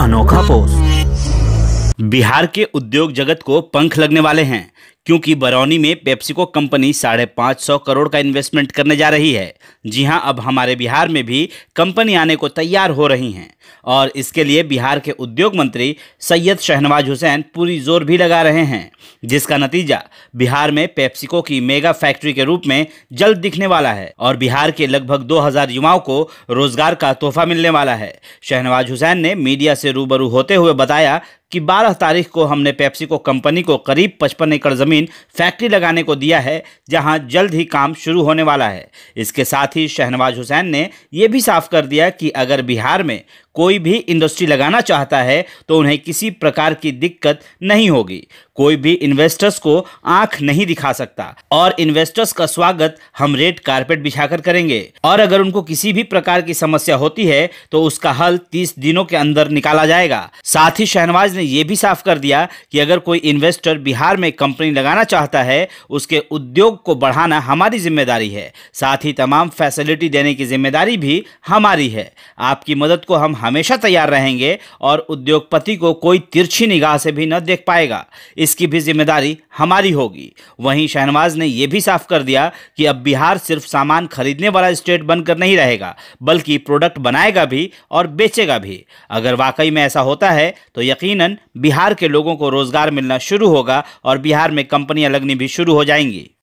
अनोखा पोस्ट बिहार के उद्योग जगत को पंख लगने वाले हैं क्योंकि बरौनी में पेप्सिको कंपनी साढ़े पाँच सौ करोड़ का इन्वेस्टमेंट करने जा रही है जी हाँ अब हमारे बिहार में भी कंपनी आने को तैयार हो रही हैं और इसके लिए बिहार के उद्योग मंत्री सैयद शहनवाज हुसैन पूरी जोर भी लगा रहे हैं जिसका नतीजा बिहार में पेप्सिको की मेगा फैक्ट्री के रूप में जल्द दिखने वाला है और बिहार के लगभग दो युवाओं को रोजगार का तोहफा मिलने वाला है शहनवाज हुसैन ने मीडिया से रूबरू होते हुए बताया कि बारह तारीख को हमने पेप्सिको कंपनी को करीब पचपन एकड़ जमीन ज़मीन फैक्ट्री लगाने को दिया है जहां जल्द ही काम शुरू होने वाला है इसके साथ ही शहनवाज हुसैन ने यह भी साफ कर दिया कि अगर बिहार में कोई भी इंडस्ट्री लगाना चाहता है तो उन्हें किसी प्रकार की दिक्कत नहीं होगी कोई भी इन्वेस्टर्स को आंख नहीं दिखा सकता और इन्वेस्टर्स का स्वागत हम रेड कारपेट बिछाकर करेंगे और अगर उनको किसी भी प्रकार की समस्या होती है तो उसका हल 30 दिनों के अंदर निकाला जाएगा साथ ही शहनवाज ने यह भी साफ कर दिया कि अगर कोई इन्वेस्टर बिहार में कंपनी लगाना चाहता है उसके उद्योग को बढ़ाना हमारी जिम्मेदारी है साथ ही तमाम फैसिलिटी देने की जिम्मेदारी भी हमारी है आपकी मदद को हम हमेशा तैयार रहेंगे और उद्योगपति को कोई तिरछी निगाह से भी न देख पाएगा इसकी भी जिम्मेदारी हमारी होगी वहीं शहनवाज ने यह भी साफ कर दिया कि अब बिहार सिर्फ सामान खरीदने वाला स्टेट बनकर नहीं रहेगा बल्कि प्रोडक्ट बनाएगा भी और बेचेगा भी अगर वाकई में ऐसा होता है तो यकीन बिहार के लोगों को रोज़गार मिलना शुरू होगा और बिहार में कंपनियां लगनी भी शुरू हो जाएंगी